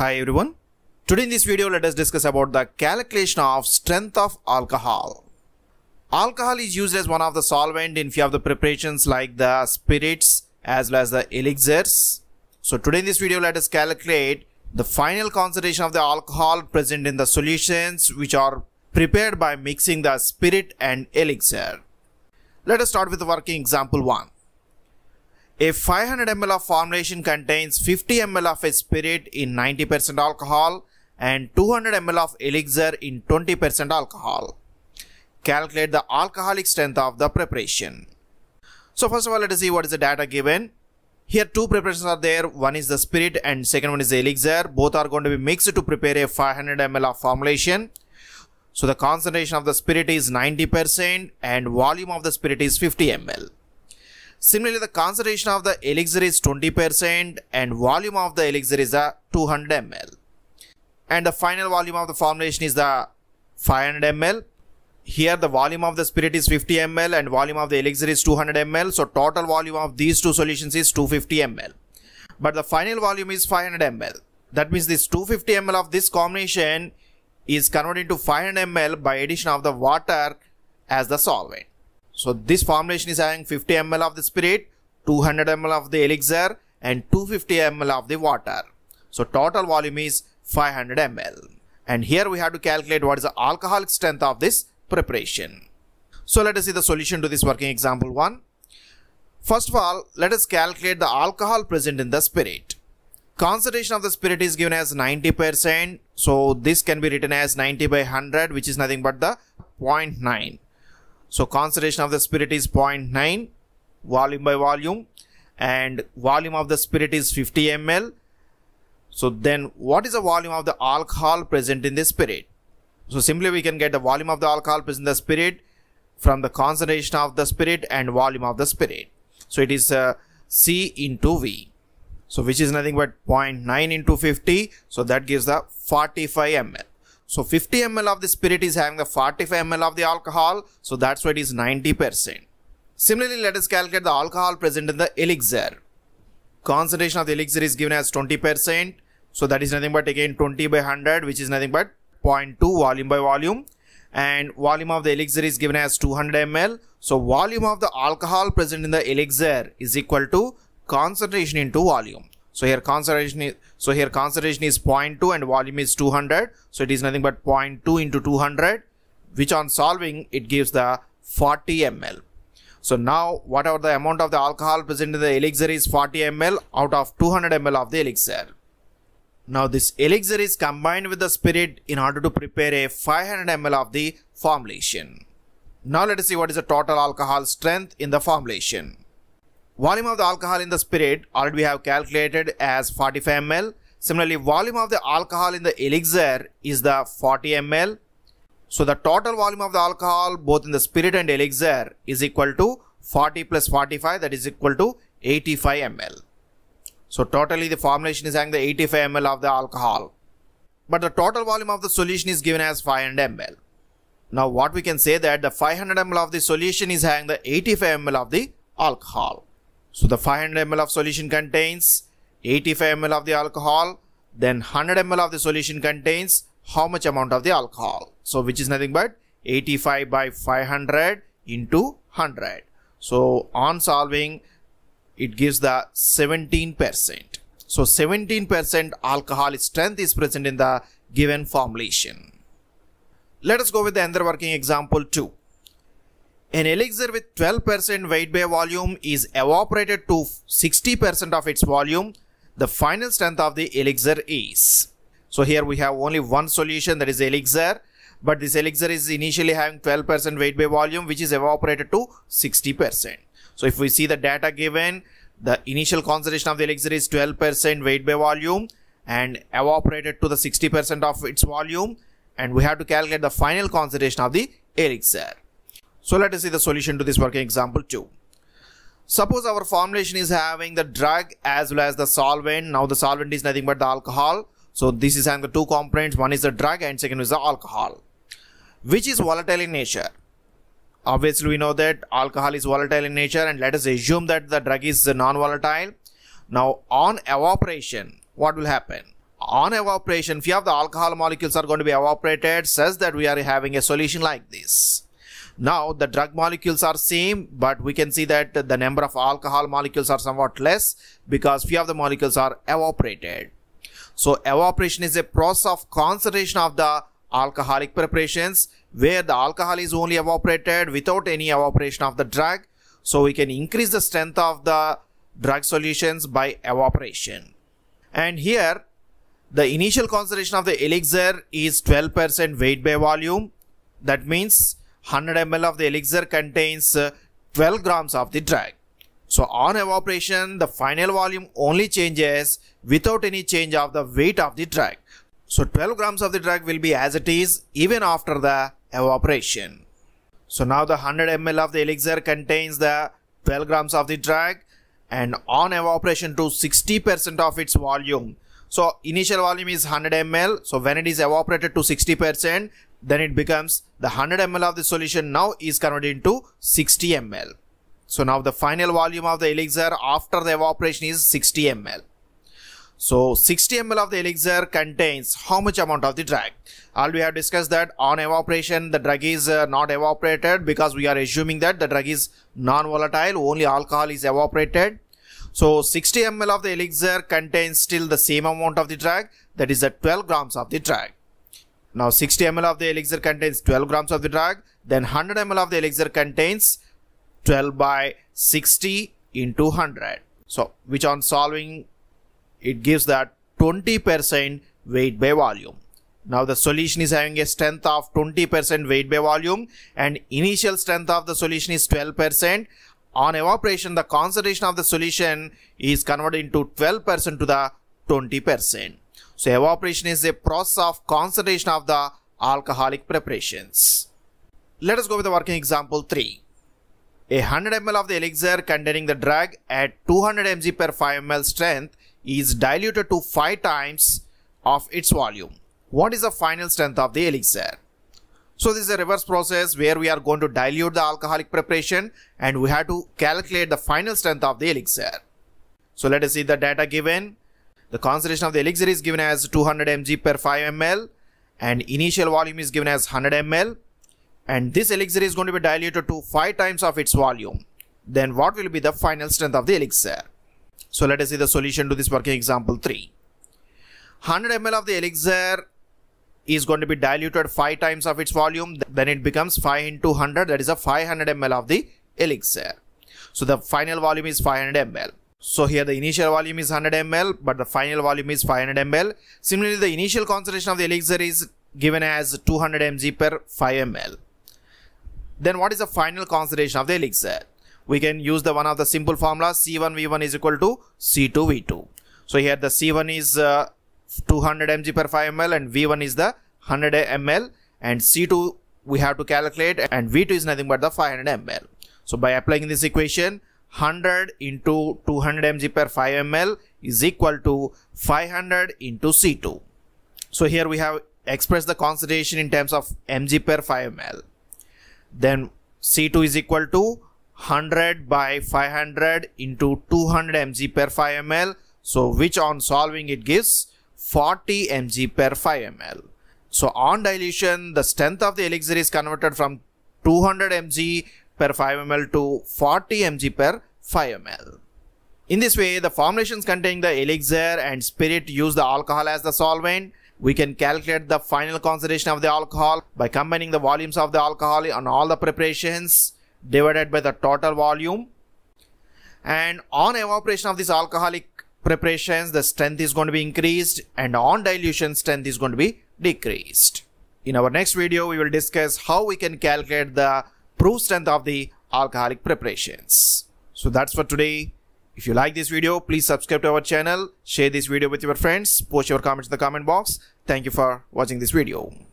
Hi everyone. Today in this video, let us discuss about the calculation of strength of alcohol. Alcohol is used as one of the solvent in few of the preparations like the spirits as well as the elixirs. So today in this video, let us calculate the final concentration of the alcohol present in the solutions which are prepared by mixing the spirit and elixir. Let us start with the working example 1. A 500 ml of formulation contains 50 ml of a spirit in 90% alcohol and 200 ml of elixir in 20% alcohol. Calculate the alcoholic strength of the preparation. So first of all, let us see what is the data given. Here two preparations are there. One is the spirit and second one is the elixir. Both are going to be mixed to prepare a 500 ml of formulation. So the concentration of the spirit is 90% and volume of the spirit is 50 ml. Similarly, the concentration of the elixir is 20% and volume of the elixir is 200 ml. And the final volume of the formulation is the 500 ml. Here the volume of the spirit is 50 ml and volume of the elixir is 200 ml. So total volume of these two solutions is 250 ml. But the final volume is 500 ml. That means this 250 ml of this combination is converted into 500 ml by addition of the water as the solvent. So this formulation is having 50 ml of the spirit, 200 ml of the elixir and 250 ml of the water. So total volume is 500 ml. And here we have to calculate what is the alcoholic strength of this preparation. So let us see the solution to this working example 1. First of all, let us calculate the alcohol present in the spirit. Concentration of the spirit is given as 90%. So this can be written as 90 by 100 which is nothing but the 0.9. So concentration of the spirit is 0.9 volume by volume and volume of the spirit is 50 ml. So then what is the volume of the alcohol present in the spirit? So simply we can get the volume of the alcohol present in the spirit from the concentration of the spirit and volume of the spirit. So it is uh, C into V. So which is nothing but 0.9 into 50. So that gives the 45 ml. So 50 ml of the spirit is having the 45 ml of the alcohol. So that's why it is 90%. Similarly, let us calculate the alcohol present in the elixir. Concentration of the elixir is given as 20%. So that is nothing but again 20 by 100 which is nothing but 0.2 volume by volume. And volume of the elixir is given as 200 ml. So volume of the alcohol present in the elixir is equal to concentration into volume. So here concentration, is so here concentration is 0.2 and volume is 200. So it is nothing but 0.2 into 200, which on solving it gives the 40 ml. So now whatever the amount of the alcohol present in the elixir is 40 ml out of 200 ml of the elixir. Now this elixir is combined with the spirit in order to prepare a 500 ml of the formulation. Now let us see what is the total alcohol strength in the formulation. Volume of the alcohol in the spirit already we have calculated as 45 ml. Similarly, volume of the alcohol in the elixir is the 40 ml. So the total volume of the alcohol both in the spirit and elixir is equal to 40 plus 45 that is equal to 85 ml. So totally the formulation is having the 85 ml of the alcohol. But the total volume of the solution is given as 500 ml. Now what we can say that the 500 ml of the solution is having the 85 ml of the alcohol. So the 500 ml of solution contains 85 ml of the alcohol. Then 100 ml of the solution contains how much amount of the alcohol. So which is nothing but 85 by 500 into 100. So on solving, it gives the 17%. So 17% alcohol strength is present in the given formulation. Let us go with the another working example 2. An elixir with 12% weight by volume is evaporated to 60% of its volume. The final strength of the elixir is. So here we have only one solution that is elixir. But this elixir is initially having 12% weight by volume which is evaporated to 60%. So if we see the data given, the initial concentration of the elixir is 12% weight by volume and evaporated to the 60% of its volume and we have to calculate the final concentration of the elixir. So let us see the solution to this working example 2. Suppose our formulation is having the drug as well as the solvent. Now the solvent is nothing but the alcohol. So this is having the two components. One is the drug and second is the alcohol. Which is volatile in nature. Obviously we know that alcohol is volatile in nature and let us assume that the drug is non-volatile. Now on evaporation, what will happen? On evaporation, few of the alcohol molecules are going to be evaporated such that we are having a solution like this. Now the drug molecules are same, but we can see that the number of alcohol molecules are somewhat less because few of the molecules are evaporated. So evaporation is a process of concentration of the alcoholic preparations where the alcohol is only evaporated without any evaporation of the drug. So we can increase the strength of the drug solutions by evaporation. And here the initial concentration of the elixir is 12% weight by volume. That means 100 ml of the elixir contains uh, 12 grams of the drug. So on evaporation, the final volume only changes without any change of the weight of the drug. So 12 grams of the drug will be as it is even after the evaporation. So now the 100 ml of the elixir contains the 12 grams of the drug and on evaporation to 60% of its volume. So initial volume is 100 ml. So when it is evaporated to 60%, then it becomes the 100 ml of the solution now is converted into 60 ml. So now the final volume of the elixir after the evaporation is 60 ml. So 60 ml of the elixir contains how much amount of the drug? All we have discussed that on evaporation the drug is uh, not evaporated because we are assuming that the drug is non-volatile only alcohol is evaporated. So 60 ml of the elixir contains still the same amount of the drug that is the 12 grams of the drug. Now 60 ml of the elixir contains 12 grams of the drug. Then 100 ml of the elixir contains 12 by 60 into 100. So which on solving it gives that 20% weight by volume. Now the solution is having a strength of 20% weight by volume and initial strength of the solution is 12%. On evaporation, the concentration of the solution is converted into 12% to the 20%. So evaporation is a process of concentration of the alcoholic preparations. Let us go with the working example 3. A 100 ml of the elixir containing the drug at 200 mg per 5 ml strength is diluted to 5 times of its volume. What is the final strength of the elixir? So this is a reverse process where we are going to dilute the alcoholic preparation and we have to calculate the final strength of the elixir. So let us see the data given. The concentration of the elixir is given as 200 mg per 5 ml and initial volume is given as 100 ml and this elixir is going to be diluted to 5 times of its volume. Then what will be the final strength of the elixir? So let us see the solution to this working example 3. 100 ml of the elixir is going to be diluted 5 times of its volume then it becomes 5 into 100 that is a 500 ml of the elixir. So the final volume is 500 ml. So here the initial volume is 100 ml, but the final volume is 500 ml. Similarly, the initial concentration of the elixir is given as 200 mg per 5 ml. Then what is the final concentration of the elixir? We can use the one of the simple formula C1V1 is equal to C2V2. So here the C1 is uh, 200 mg per 5 ml and V1 is the 100 ml and C2 we have to calculate and V2 is nothing but the 500 ml. So by applying this equation, 100 into 200 mg per 5 ml is equal to 500 into C2. So here we have expressed the concentration in terms of mg per 5 ml. Then C2 is equal to 100 by 500 into 200 mg per 5 ml. So which on solving it gives 40 mg per 5 ml. So on dilution, the strength of the elixir is converted from 200 mg per 5 ml to 40 mg per 5 ml. In this way, the formulations containing the elixir and spirit use the alcohol as the solvent. We can calculate the final concentration of the alcohol by combining the volumes of the alcohol on all the preparations divided by the total volume. And on evaporation of these alcoholic preparations, the strength is going to be increased and on dilution, strength is going to be decreased. In our next video, we will discuss how we can calculate the proof strength of the alcoholic preparations. So that's for today. If you like this video, please subscribe to our channel, share this video with your friends, post your comments in the comment box. Thank you for watching this video.